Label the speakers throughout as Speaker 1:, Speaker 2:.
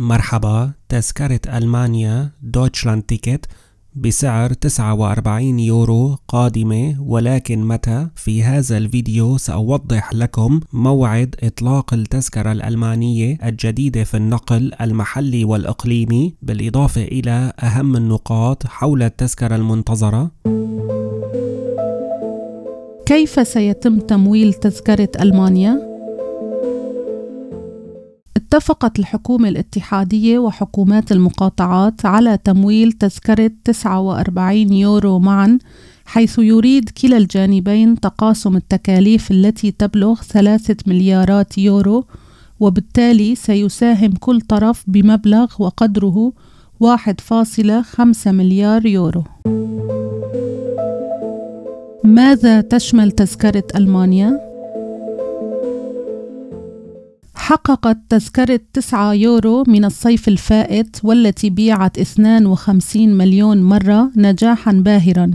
Speaker 1: مرحبا تذكرة ألمانيا دويتشلاند تيكت بسعر 49 يورو قادمة ولكن متى؟ في هذا الفيديو سأوضح لكم موعد إطلاق التذكرة الألمانية الجديدة في النقل المحلي والإقليمي بالإضافة إلى أهم النقاط حول التذكرة المنتظرة كيف سيتم تمويل تذكرة ألمانيا؟ اتفقت الحكومة الاتحادية وحكومات المقاطعات على تمويل تذكرة 49 يورو معا حيث يريد كلا الجانبين تقاسم التكاليف التي تبلغ ثلاثة مليارات يورو وبالتالي سيساهم كل طرف بمبلغ وقدره 1.5 مليار يورو ماذا تشمل تذكرة ألمانيا؟ حققت تذكرة 9 يورو من الصيف الفائت والتي بيعت 52 مليون مرة نجاحا باهرا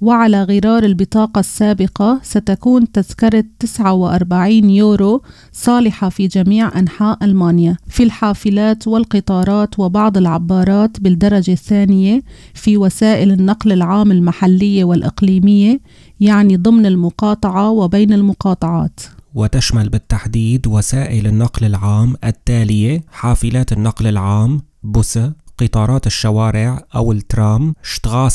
Speaker 1: وعلى غرار البطاقة السابقة ستكون تذكرة 49 يورو صالحة في جميع أنحاء ألمانيا في الحافلات والقطارات وبعض العبارات بالدرجة الثانية في وسائل النقل العام المحلية والإقليمية يعني ضمن المقاطعة وبين المقاطعات وتشمل بالتحديد وسائل النقل العام التالية حافلات النقل العام بوسة قطارات الشوارع أو الترام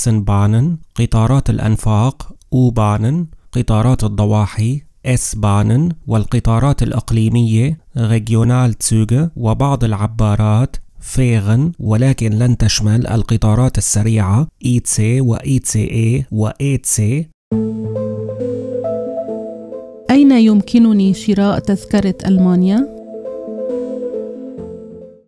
Speaker 1: بانن قطارات الأنفاق بانن قطارات الضواحي اس بانن والقطارات الإقليمية ريجيونال تسوغ وبعض العبارات فيغن ولكن لن تشمل القطارات السريعة اي تسي واي تسي اي واي تسي يمكنني شراء تذكرة ألمانيا؟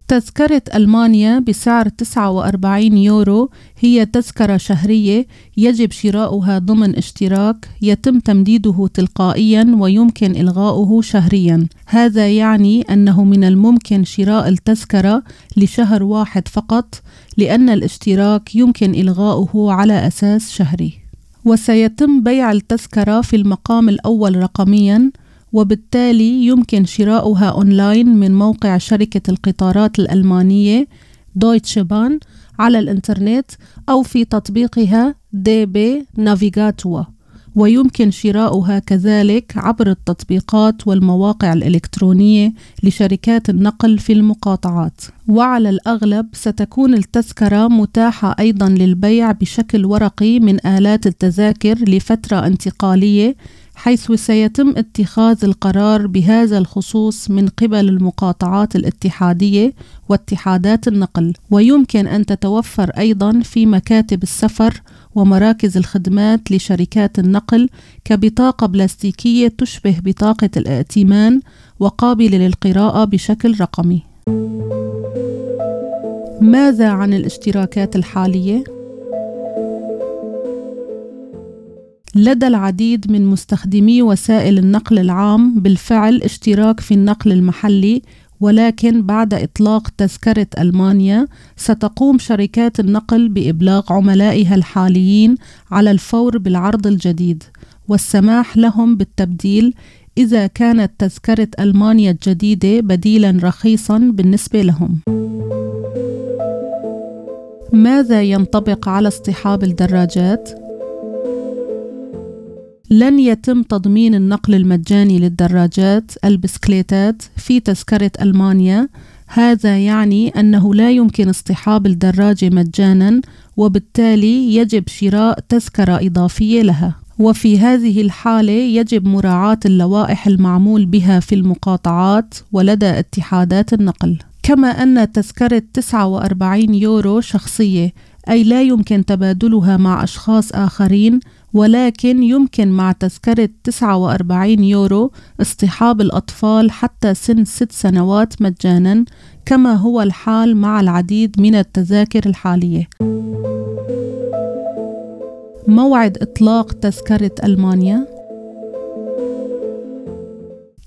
Speaker 1: تذكرة ألمانيا بسعر 49 يورو هي تذكرة شهرية يجب شراؤها ضمن اشتراك يتم تمديده تلقائيا ويمكن إلغاؤه شهريا هذا يعني أنه من الممكن شراء التذكرة لشهر واحد فقط لأن الاشتراك يمكن إلغاؤه على أساس شهري وسيتم بيع التذكرة في المقام الأول رقمياً وبالتالي يمكن شراؤها أونلاين من موقع شركة القطارات الألمانية دويتش بان على الإنترنت أو في تطبيقها دي بي نافيغاتوا ويمكن شراؤها كذلك عبر التطبيقات والمواقع الإلكترونية لشركات النقل في المقاطعات وعلى الأغلب ستكون التذكرة متاحة أيضا للبيع بشكل ورقي من آلات التذاكر لفترة انتقالية حيث سيتم اتخاذ القرار بهذا الخصوص من قبل المقاطعات الاتحادية واتحادات النقل ويمكن أن تتوفر أيضا في مكاتب السفر ومراكز الخدمات لشركات النقل كبطاقة بلاستيكية تشبه بطاقة الائتمان وقابلة للقراءة بشكل رقمي ماذا عن الاشتراكات الحالية؟ لدى العديد من مستخدمي وسائل النقل العام بالفعل اشتراك في النقل المحلي ولكن بعد إطلاق تذكرة ألمانيا ستقوم شركات النقل بإبلاغ عملائها الحاليين على الفور بالعرض الجديد والسماح لهم بالتبديل إذا كانت تذكرة ألمانيا الجديدة بديلا رخيصا بالنسبة لهم. ماذا ينطبق على اصطحاب الدراجات؟ لن يتم تضمين النقل المجاني للدراجات البسكليتات في تذكرة ألمانيا هذا يعني أنه لا يمكن اصطحاب الدراجة مجانا وبالتالي يجب شراء تذكرة إضافية لها وفي هذه الحالة يجب مراعاة اللوائح المعمول بها في المقاطعات ولدى اتحادات النقل كما أن تذكرة 49 يورو شخصية أي لا يمكن تبادلها مع أشخاص آخرين ولكن يمكن مع تذكرة 49 يورو اصطحاب الأطفال حتى سن 6 سنوات مجانا كما هو الحال مع العديد من التذاكر الحالية موعد إطلاق تذكرة ألمانيا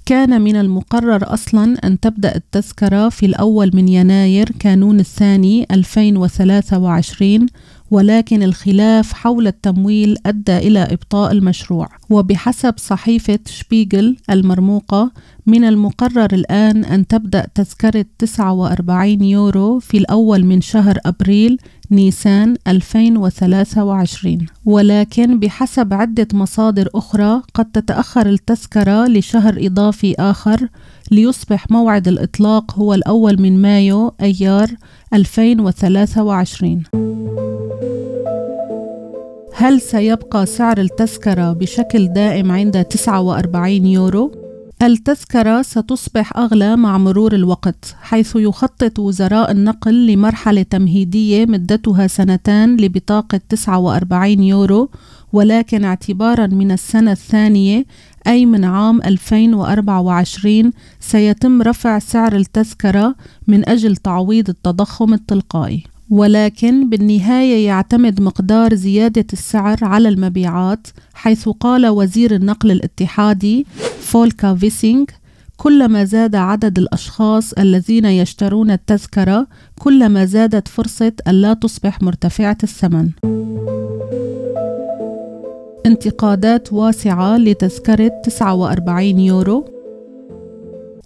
Speaker 1: كان من المقرر أصلا أن تبدأ التذكرة في الأول من يناير كانون الثاني 2023 ولكن الخلاف حول التمويل أدى إلى إبطاء المشروع وبحسب صحيفة شبيغل المرموقة من المقرر الآن أن تبدأ تذكرة 49 يورو في الأول من شهر أبريل نيسان 2023 ولكن بحسب عدة مصادر أخرى قد تتأخر التذكرة لشهر إضافي آخر ليصبح موعد الإطلاق هو الأول من مايو أيار 2023 هل سيبقى سعر التذكرة بشكل دائم عند 49 يورو؟ التذكرة ستصبح أغلى مع مرور الوقت، حيث يخطط وزراء النقل لمرحلة تمهيدية مدتها سنتان لبطاقة 49 يورو، ولكن اعتبارًا من السنة الثانية أي من عام 2024 سيتم رفع سعر التذكرة من أجل تعويض التضخم التلقائي. ولكن بالنهايه يعتمد مقدار زياده السعر على المبيعات حيث قال وزير النقل الاتحادي فولكا فيسينغ كلما زاد عدد الأشخاص الذين يشترون التذكرة كلما زادت فرصة ألا تصبح مرتفعة الثمن انتقادات واسعة لتذكرة 49 يورو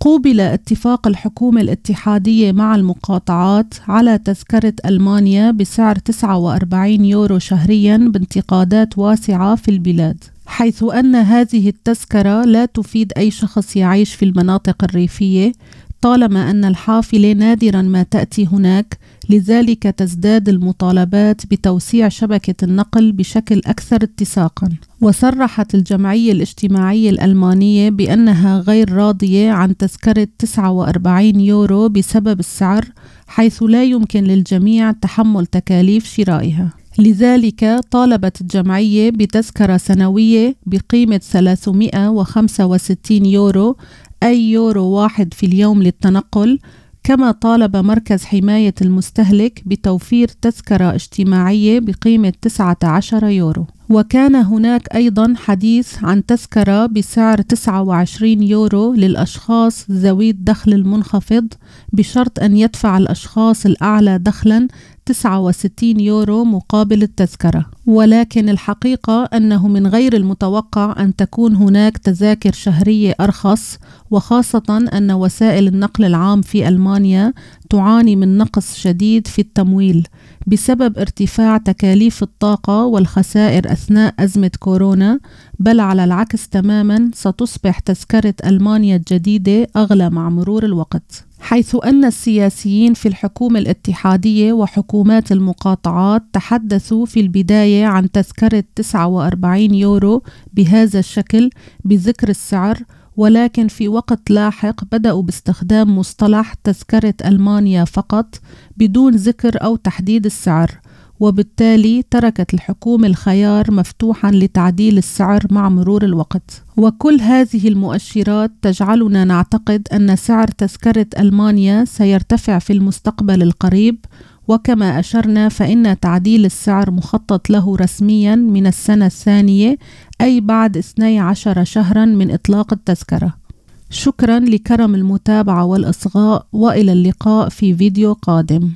Speaker 1: قوبل اتفاق الحكومة الاتحادية مع المقاطعات على تذكرة ألمانيا بسعر 49 يورو شهريا بانتقادات واسعة في البلاد حيث أن هذه التذكرة لا تفيد أي شخص يعيش في المناطق الريفية طالما أن الحافلة نادرا ما تأتي هناك لذلك تزداد المطالبات بتوسيع شبكة النقل بشكل أكثر اتساقا وصرحت الجمعية الاجتماعية الألمانية بأنها غير راضية عن تذكرة 49 يورو بسبب السعر حيث لا يمكن للجميع تحمل تكاليف شرائها لذلك طالبت الجمعية بتذكرة سنوية بقيمة 365 يورو أي يورو واحد في اليوم للتنقل كما طالب مركز حماية المستهلك بتوفير تذكرة اجتماعية بقيمة 19 يورو وكان هناك أيضا حديث عن تذكرة بسعر 29 يورو للأشخاص ذوي الدخل المنخفض بشرط أن يدفع الأشخاص الأعلى دخلا 69 يورو مقابل التذكرة ولكن الحقيقة أنه من غير المتوقع أن تكون هناك تذاكر شهرية أرخص وخاصة أن وسائل النقل العام في ألمانيا تعاني من نقص شديد في التمويل بسبب ارتفاع تكاليف الطاقة والخسائر أثناء أزمة كورونا بل على العكس تماما ستصبح تذكرة ألمانيا الجديدة أغلى مع مرور الوقت حيث أن السياسيين في الحكومة الاتحادية وحكومات المقاطعات تحدثوا في البداية عن تذكرة 49 يورو بهذا الشكل بذكر السعر ولكن في وقت لاحق بدأوا باستخدام مصطلح تذكرة ألمانيا فقط بدون ذكر أو تحديد السعر وبالتالي تركت الحكومة الخيار مفتوحا لتعديل السعر مع مرور الوقت وكل هذه المؤشرات تجعلنا نعتقد أن سعر تذكرة ألمانيا سيرتفع في المستقبل القريب وكما أشرنا فإن تعديل السعر مخطط له رسميا من السنة الثانية أي بعد 12 شهرا من إطلاق التذكرة شكرا لكرم المتابعة والإصغاء وإلى اللقاء في فيديو قادم